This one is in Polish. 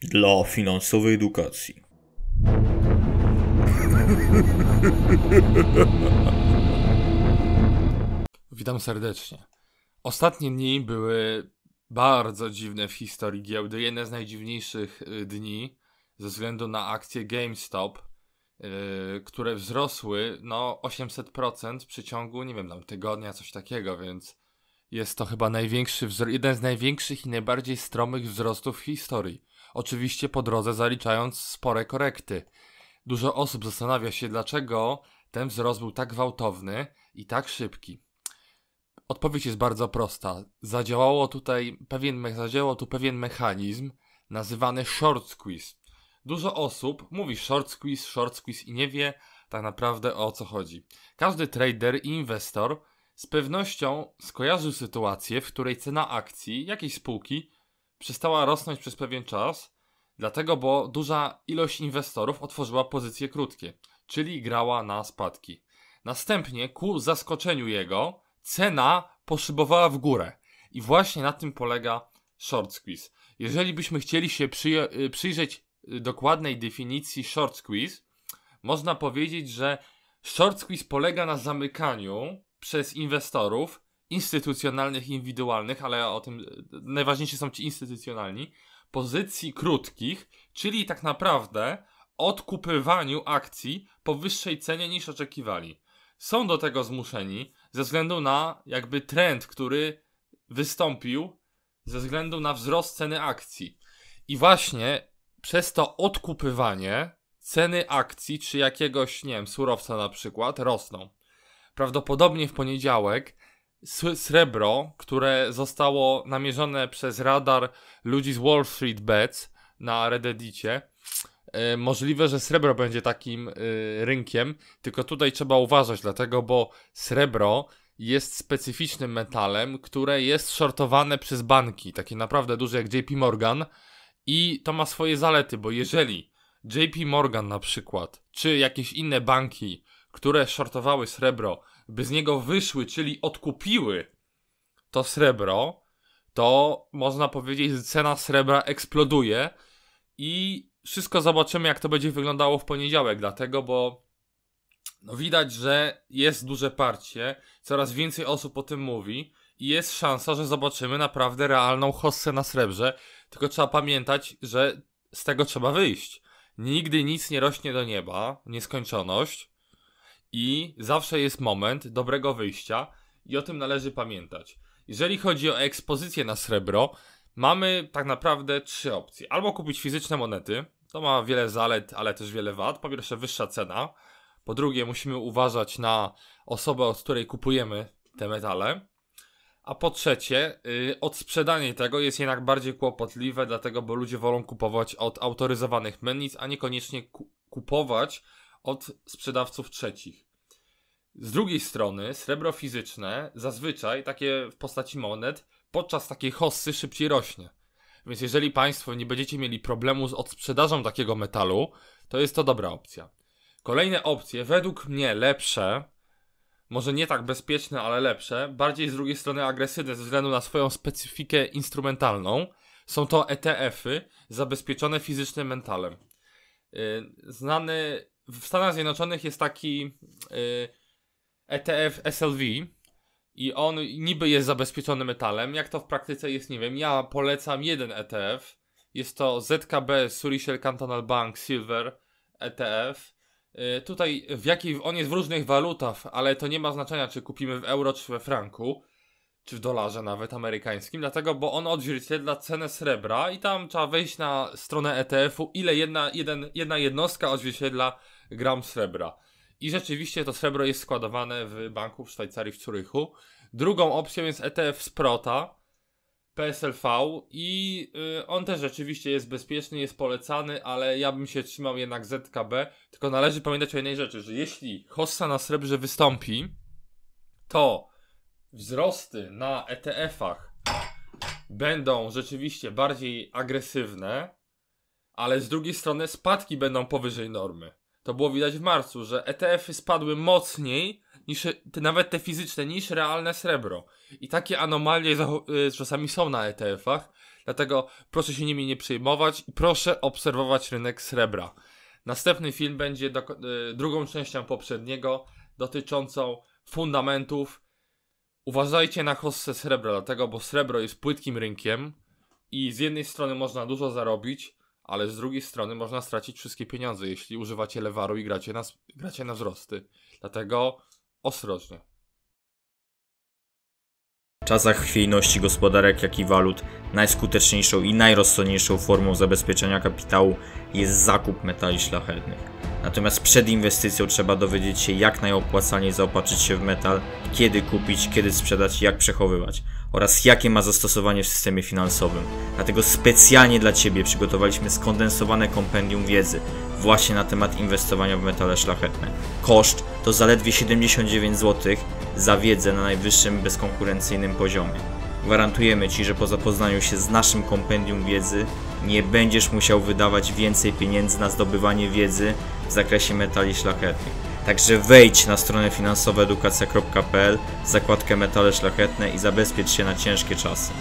dla finansowej edukacji. Witam serdecznie. Ostatnie dni były bardzo dziwne w historii giełdy. Jedne z najdziwniejszych y, dni ze względu na akcje GameStop, yy, które wzrosły no 800% w przeciągu, nie wiem, tam tygodnia, coś takiego, więc jest to chyba największy jeden z największych i najbardziej stromych wzrostów w historii. Oczywiście po drodze zaliczając spore korekty. Dużo osób zastanawia się, dlaczego ten wzrost był tak gwałtowny i tak szybki. Odpowiedź jest bardzo prosta. Zadziałało tutaj pewien, zadziałał tu pewien mechanizm nazywany short squeeze. Dużo osób mówi short squeeze, short squeeze i nie wie tak naprawdę o co chodzi. Każdy trader i inwestor z pewnością skojarzył sytuację, w której cena akcji jakiejś spółki przestała rosnąć przez pewien czas, dlatego bo duża ilość inwestorów otworzyła pozycje krótkie, czyli grała na spadki. Następnie, ku zaskoczeniu jego, cena poszybowała w górę. I właśnie na tym polega short squeeze. Jeżeli byśmy chcieli się y, przyjrzeć y, dokładnej definicji short squeeze, można powiedzieć, że short squeeze polega na zamykaniu przez inwestorów instytucjonalnych i indywidualnych, ale o tym najważniejsi są ci instytucjonalni, pozycji krótkich, czyli tak naprawdę odkupywaniu akcji po wyższej cenie niż oczekiwali. Są do tego zmuszeni ze względu na jakby trend, który wystąpił ze względu na wzrost ceny akcji. I właśnie przez to odkupywanie ceny akcji czy jakiegoś, nie wiem, surowca na przykład rosną prawdopodobnie w poniedziałek srebro, które zostało namierzone przez radar ludzi z Wall Street Bets na Reddicie. E, możliwe, że srebro będzie takim e, rynkiem, tylko tutaj trzeba uważać, dlatego bo srebro jest specyficznym metalem, które jest shortowane przez banki, takie naprawdę duże jak JP Morgan i to ma swoje zalety, bo jeżeli JP Morgan na przykład, czy jakieś inne banki które shortowały srebro, by z niego wyszły, czyli odkupiły to srebro, to można powiedzieć, że cena srebra eksploduje i wszystko zobaczymy, jak to będzie wyglądało w poniedziałek, dlatego, bo no widać, że jest duże parcie, coraz więcej osób o tym mówi i jest szansa, że zobaczymy naprawdę realną hossę na srebrze, tylko trzeba pamiętać, że z tego trzeba wyjść. Nigdy nic nie rośnie do nieba, nieskończoność i zawsze jest moment dobrego wyjścia i o tym należy pamiętać. Jeżeli chodzi o ekspozycję na srebro, mamy tak naprawdę trzy opcje. Albo kupić fizyczne monety, to ma wiele zalet, ale też wiele wad. Po pierwsze wyższa cena, po drugie musimy uważać na osobę, od której kupujemy te metale. A po trzecie, yy, odsprzedanie tego jest jednak bardziej kłopotliwe, dlatego bo ludzie wolą kupować od autoryzowanych mennic, a niekoniecznie ku kupować od sprzedawców trzecich. Z drugiej strony, srebro fizyczne zazwyczaj takie w postaci monet podczas takiej hossy szybciej rośnie. Więc jeżeli Państwo nie będziecie mieli problemu z odsprzedażą takiego metalu, to jest to dobra opcja. Kolejne opcje, według mnie lepsze, może nie tak bezpieczne, ale lepsze, bardziej z drugiej strony agresywne ze względu na swoją specyfikę instrumentalną, są to ETF-y zabezpieczone fizycznym mentalem. Y, znany w Stanach Zjednoczonych jest taki y, ETF SLV i on niby jest zabezpieczony metalem. Jak to w praktyce jest, nie wiem. Ja polecam jeden ETF. Jest to ZKB Surishel Cantonal Bank Silver ETF. Y, tutaj w jakiej, on jest w różnych walutach, ale to nie ma znaczenia, czy kupimy w euro, czy we franku, czy w dolarze nawet amerykańskim, dlatego, bo on odzwierciedla cenę srebra i tam trzeba wejść na stronę ETF-u, ile jedna, jeden, jedna jednostka odzwierciedla gram srebra. I rzeczywiście to srebro jest składowane w banku w Szwajcarii w Curychu. Drugą opcją jest ETF Sprota, PSLV i y, on też rzeczywiście jest bezpieczny, jest polecany, ale ja bym się trzymał jednak ZKB. Tylko należy pamiętać o jednej rzeczy, że jeśli hossa na srebrze wystąpi, to wzrosty na ETF-ach będą rzeczywiście bardziej agresywne, ale z drugiej strony spadki będą powyżej normy. To było widać w marcu, że ETF-y spadły mocniej niż e, te, nawet te fizyczne, niż realne srebro. I takie anomalie y, czasami są na ETF-ach, dlatego proszę się nimi nie przejmować i proszę obserwować rynek srebra. Następny film będzie do, y, drugą częścią poprzedniego, dotyczącą fundamentów. Uważajcie na hossę srebra, dlatego, bo srebro jest płytkim rynkiem i z jednej strony można dużo zarobić, ale z drugiej strony można stracić wszystkie pieniądze, jeśli używacie lewaru i gracie na, gracie na wzrosty. Dlatego ostrożnie. W czasach chwiejności gospodarek, jak i walut, najskuteczniejszą i najrozsądniejszą formą zabezpieczenia kapitału jest zakup metali szlachetnych. Natomiast przed inwestycją trzeba dowiedzieć się, jak najopłacalniej zaopatrzyć się w metal, kiedy kupić, kiedy sprzedać, jak przechowywać oraz jakie ma zastosowanie w systemie finansowym. Dlatego specjalnie dla Ciebie przygotowaliśmy skondensowane kompendium wiedzy właśnie na temat inwestowania w metale szlachetne. Koszt to zaledwie 79 zł za wiedzę na najwyższym bezkonkurencyjnym poziomie. Gwarantujemy Ci, że po zapoznaniu się z naszym kompendium wiedzy nie będziesz musiał wydawać więcej pieniędzy na zdobywanie wiedzy w zakresie metali szlachetnych. Także wejdź na stronę finansowoedukacja.pl, zakładkę metale szlachetne i zabezpiecz się na ciężkie czasy.